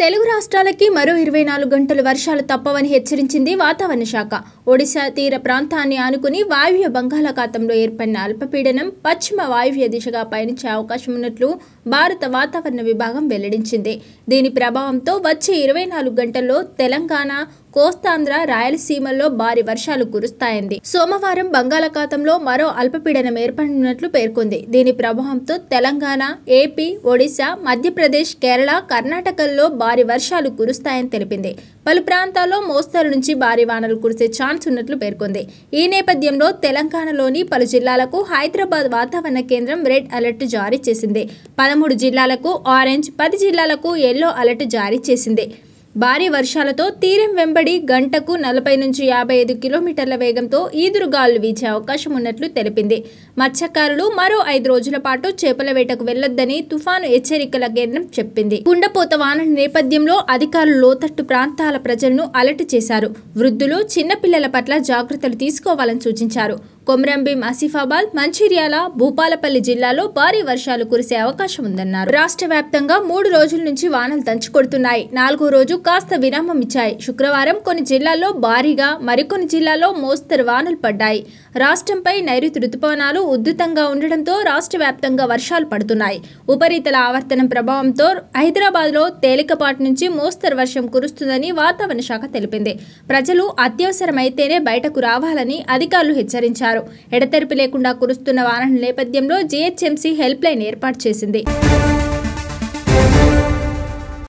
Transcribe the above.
తెలుగు రాష్ట్రాలకి మరో ఇరవై నాలుగు గంటలు వర్షాలు తప్పవని హెచ్చరించింది వాతావరణ శాఖ ఒడిశా తీర ప్రాంతాన్ని ఆనుకుని వాయువ్య బంగాళాఖాతంలో ఏర్పడిన అల్పపీడనం పశ్చిమ వాయువ్య దిశగా పయనించే అవకాశం ఉన్నట్లు భారత వాతావరణ విభాగం వెల్లడించింది దీని ప్రభావంతో వచ్చే ఇరవై నాలుగు గంటల్లో తెలంగాణ కోస్తాంధ్ర రాయలసీమల్లో భారీ వర్షాలు కురుస్తాయంది సోమవారం బంగాళాఖాతంలో మరో అల్పపీడనం ఏర్పడినట్లు పేర్కొంది దీని ప్రభావంతో తెలంగాణ ఏపీ ఒడిశా మధ్యప్రదేశ్ కేరళ కర్ణాటకల్లో భారీ వర్షాలు కురుస్తాయని తెలిపింది పలు ప్రాంతాల్లో మోస్తరు నుంచి భారీ వానలు కురిసే ఛాన్స్ ఉన్నట్లు పేర్కొంది ఈ నేపథ్యంలో తెలంగాణలోని పలు జిల్లాలకు హైదరాబాద్ వాతావరణ కేంద్రం రెడ్ అలర్ట్ జారీ చేసింది పదమూడు జిల్లాలకు ఆరెంజ్ పది జిల్లాలకు ఎల్లో అలర్ట్ జారీ చేసింది భారీ వర్షాలతో తీరం వెంబడి గంటకు నలభై నుంచి యాభై ఐదు కిలోమీటర్ల వేగంతో ఈదురుగాలు వీచే అవకాశం ఉన్నట్లు తెలిపింది మత్స్యకారులు మరో ఐదు రోజుల పాటు చేపల వేటకు వెళ్లొద్దని తుఫాను హెచ్చరికల కేంద్రం చెప్పింది కుండపోత వాన నేపథ్యంలో అధికారులు లోతట్టు ప్రాంతాల ప్రజలను అలర్ట్ చేశారు వృద్ధులు చిన్నపిల్లల పట్ల జాగ్రత్తలు తీసుకోవాలని సూచించారు కొమరంభీం ఆసిఫాబాద్ మంచిర్యాల భూపాలపల్లి జిల్లాలో భారీ వర్షాలు కురిసే అవకాశం ఉందన్నారు రాష్ట్ర వ్యాప్తంగా మూడు రోజుల నుంచి వానలు దంచుకొడుతున్నాయి నాలుగో రోజు కాస్త విరామం ఇచ్చాయి శుక్రవారం కొన్ని జిల్లాల్లో భారీగా మరికొన్ని జిల్లాల్లో మోస్తరు వానలు పడ్డాయి రాష్ట్రంపై నైరుతి రుతుపవనాలు ఉద్ధృతంగా ఉండడంతో రాష్ట్ర వ్యాప్తంగా వర్షాలు పడుతున్నాయి ఉపరితల ఆవర్తనం ప్రభావంతో హైదరాబాద్లో తేలికపాటి నుంచి మోస్తరు వర్షం కురుస్తుందని వాతావరణ శాఖ తెలిపింది ప్రజలు అత్యవసరమైతేనే బయటకు రావాలని అధికారులు హెచ్చరించారు తెలిపారు ఎడతెరిపి లేకుండా కురుస్తున్న వాహనం నేపథ్యంలో జీహెచ్ఎంసీ హెల్ప్ లైన్ ఏర్పాటు చేసింది